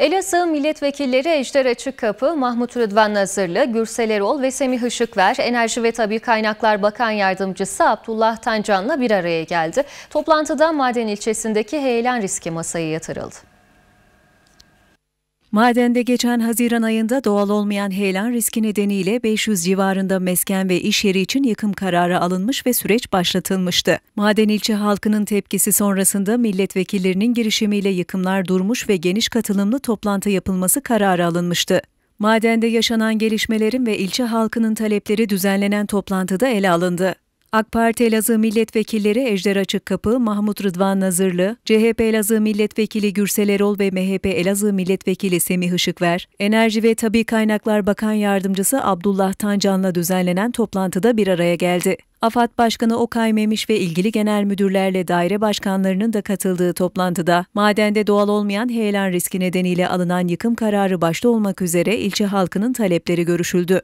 Elazığ milletvekilleri Ejder Açıkkapı, Mahmut Rıdvan Nazırlı, Gürsel Erol ve Semih Işıkver, Enerji ve Tabi Kaynaklar Bakan Yardımcısı Abdullah Tancan'la bir araya geldi. Toplantıda Maden ilçesindeki heyelan riski masaya yatırıldı. Madende geçen Haziran ayında doğal olmayan heyelan riski nedeniyle 500 civarında mesken ve iş yeri için yıkım kararı alınmış ve süreç başlatılmıştı. Maden ilçe halkının tepkisi sonrasında milletvekillerinin girişimiyle yıkımlar durmuş ve geniş katılımlı toplantı yapılması kararı alınmıştı. Madende yaşanan gelişmelerin ve ilçe halkının talepleri düzenlenen toplantıda ele alındı. AK Parti Elazığ milletvekilleri Ejder Açık Kapı, Mahmut Rıdvan Nazırlı, CHP Elazığ milletvekili Gürsel Erol ve MHP Elazığ milletvekili Semih Işıkver, Enerji ve Tabi Kaynaklar Bakan Yardımcısı Abdullah Tancan'la düzenlenen toplantıda bir araya geldi. AFAD Başkanı Okay Memiş ve ilgili genel müdürlerle daire başkanlarının da katıldığı toplantıda madende doğal olmayan heyelan riski nedeniyle alınan yıkım kararı başta olmak üzere ilçe halkının talepleri görüşüldü.